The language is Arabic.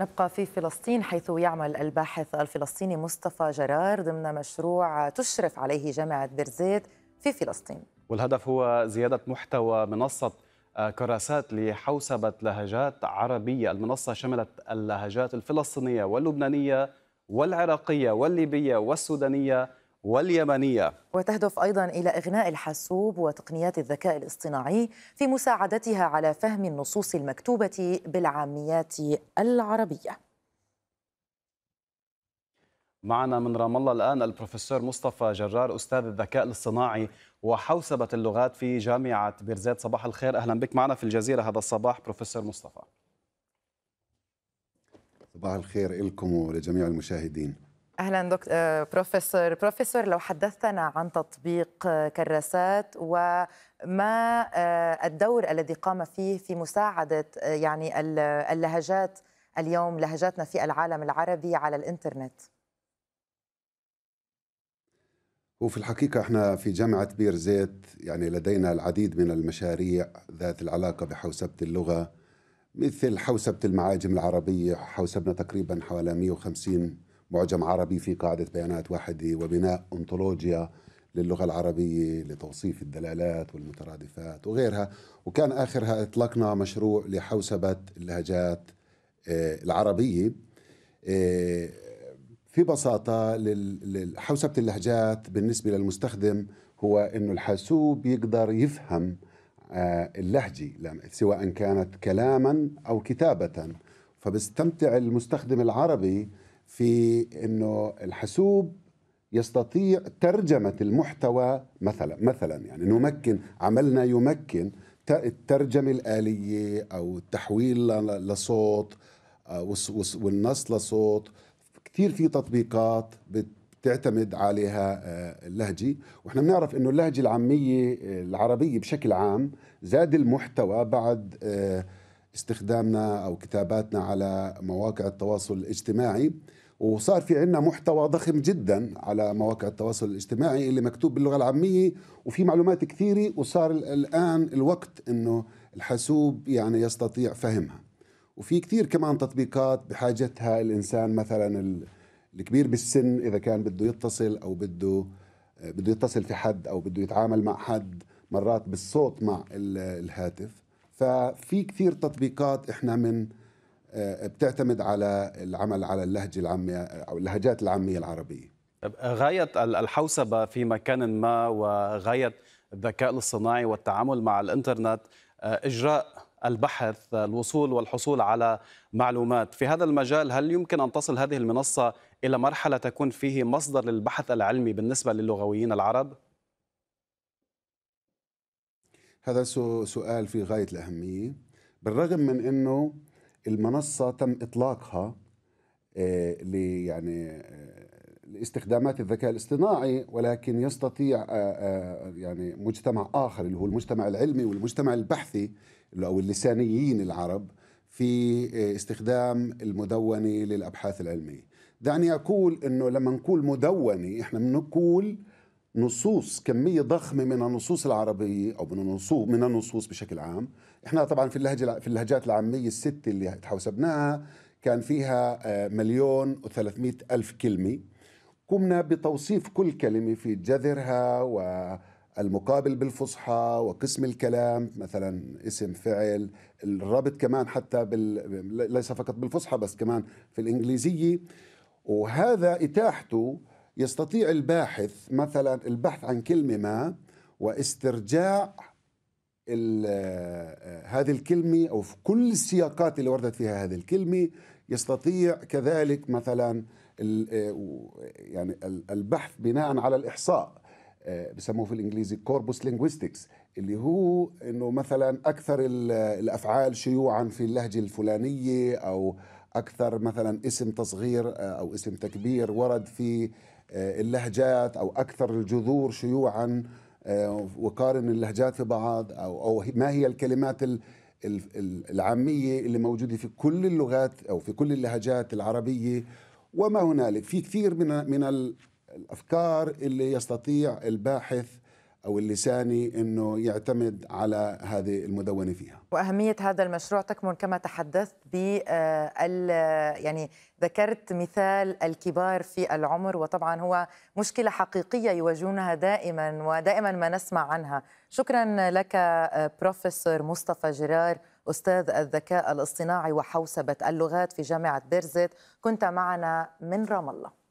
نبقى في فلسطين حيث يعمل الباحث الفلسطيني مصطفى جرار ضمن مشروع تشرف عليه جامعة بيرزيت في فلسطين والهدف هو زيادة محتوى منصة آه، كراسات لحوسبة لهجات عربية المنصة شملت اللهجات الفلسطينية واللبنانية والعراقية والليبية والسودانية واليمنية وتهدف أيضا إلى إغناء الحاسوب وتقنيات الذكاء الاصطناعي في مساعدتها على فهم النصوص المكتوبة بالعاميات العربية معنا من رام الله الآن البروفيسور مصطفى جرار أستاذ الذكاء الاصطناعي وحوسبة اللغات في جامعة بيرزيت صباح الخير أهلا بك معنا في الجزيرة هذا الصباح بروفيسور مصطفى صباح الخير لكم ولجميع المشاهدين اهلا دكتور بروفيسور بروفيسور لو حدثتنا عن تطبيق آه، كراسات وما آه، الدور الذي قام فيه في مساعده آه، يعني اللهجات اليوم لهجاتنا في العالم العربي على الانترنت وفي الحقيقة احنا في جامعة بير زيت يعني لدينا العديد من المشاريع ذات العلاقة بحوسبة اللغة مثل حوسبة المعاجم العربية حوسبنا تقريبا حوالي 150 معجم عربي في قاعدة بيانات واحدة وبناء أنطولوجيا للغة العربية لتوصيف الدلالات والمترادفات وغيرها وكان آخرها أطلقنا مشروع لحوسبة اللهجات آه، العربية آه، في بساطة حوسبة اللهجات بالنسبة للمستخدم هو أنه الحاسوب يقدر يفهم آه، اللهجة سواء كانت كلاما أو كتابة فبستمتع المستخدم العربي في انه الحاسوب يستطيع ترجمة المحتوى مثلا مثلا يعني نمكن عملنا يمكن الترجمة الآلية أو التحويل لصوت آه، والنص لصوت كثير في تطبيقات بتعتمد عليها آه، اللهجة ونحن بنعرف انه اللهجة العامية آه، العربية بشكل عام زاد المحتوى بعد استخدامنا او كتاباتنا على مواقع التواصل الاجتماعي وصار في عندنا محتوى ضخم جدا على مواقع التواصل الاجتماعي اللي مكتوب باللغه العاميه وفي معلومات كثيره وصار الان الوقت انه الحاسوب يعني يستطيع فهمها وفي كثير كمان تطبيقات بحاجتها الانسان مثلا الكبير بالسن اذا كان بده يتصل او بده بده يتصل في حد او بده يتعامل مع حد مرات بالصوت مع الهاتف ففي كثير تطبيقات احنا من آه، بتعتمد على العمل على اللهجه العاميه او اللهجات العاميه العربيه غايه الحوسبه في مكان ما وغايه الذكاء الاصطناعي والتعامل مع الانترنت آه، اجراء البحث الوصول والحصول على معلومات في هذا المجال هل يمكن ان تصل هذه المنصه الى مرحله تكون فيه مصدر للبحث العلمي بالنسبه للغويين العرب هذا سؤال في غاية الأهمية بالرغم من أنه المنصة تم إطلاقها آه، يعني آه، لاستخدامات الذكاء الاصطناعي ولكن يستطيع آه، يعني مجتمع آخر اللي هو المجتمع العلمي والمجتمع البحثي أو اللسانيين العرب في استخدام المدونة للأبحاث العلمية دعني أقول أنه لما نقول مدونة إحنا بنقول نصوص كميه ضخمه من النصوص العربيه او من النصوص من النصوص بشكل عام احنا طبعا في اللهجه في اللهجات العاميه الست اللي تحوسبناها كان فيها آه، مليون و300 ألف كلمة قمنا بتوصيف كل كلمة في جذرها والمقابل بالفصحى وقسم الكلام مثلا اسم فعل الرابط كمان حتى بال... ليس فقط بالفصحى بس كمان في الإنجليزية وهذا إتاحته يستطيع الباحث مثلا البحث عن كلمة ما واسترجاع آه، هذه الكلمة أو في كل السياقات اللي وردت فيها هذه الكلمة يستطيع كذلك مثلا آه، يعني البحث بناء على الإحصاء آه، بسموه في الانجليزي كوربوس لينجويستكس اللي هو انه مثلا اكثر الافعال شيوعا في اللهجه الفلانيه او اكثر مثلا اسم تصغير آه، او اسم تكبير ورد في آه، اللهجات او اكثر الجذور شيوعا وقارن اللهجات في بعض او او ما هي الكلمات العاميه اللي موجوده في كل اللغات او في كل اللهجات العربيه وما هنالك في كثير من من الافكار اللي يستطيع الباحث او اللساني انه يعتمد على هذه المدونه فيها. واهميه هذا المشروع تكمن كما تحدثت ب آه، يعني ذكرت مثال الكبار في العمر وطبعا هو مشكله حقيقيه يواجهونها دائما ودائما ما نسمع عنها. شكرا لك آه، بروفيسور مصطفى جرار استاذ الذكاء الاصطناعي وحوسبه اللغات في جامعه بيرزيت كنت معنا من رام الله.